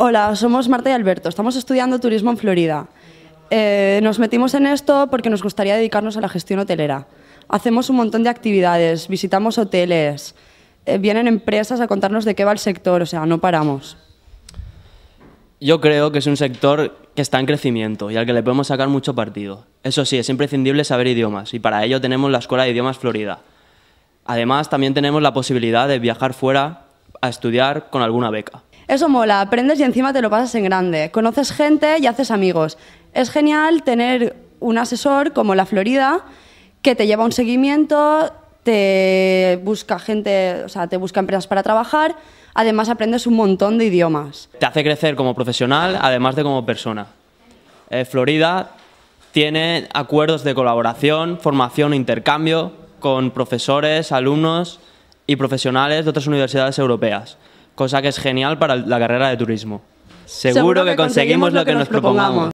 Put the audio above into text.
Hola, somos Marta y Alberto. Estamos estudiando turismo en Florida. Eh, nos metimos en esto porque nos gustaría dedicarnos a la gestión hotelera. Hacemos un montón de actividades, visitamos hoteles, eh, vienen empresas a contarnos de qué va el sector, o sea, no paramos. Yo creo que es un sector que está en crecimiento y al que le podemos sacar mucho partido. Eso sí, es imprescindible saber idiomas y para ello tenemos la Escuela de Idiomas Florida. Además, también tenemos la posibilidad de viajar fuera a estudiar con alguna beca. Eso mola, aprendes y encima te lo pasas en grande. Conoces gente y haces amigos. Es genial tener un asesor como la Florida que te lleva un seguimiento, te busca gente, o sea, te busca empresas para trabajar. Además aprendes un montón de idiomas. Te hace crecer como profesional, además de como persona. Eh, Florida tiene acuerdos de colaboración, formación e intercambio con profesores, alumnos y profesionales de otras universidades europeas cosa que es genial para la carrera de turismo. Seguro, que, conseguimos, lo que nos propongamos.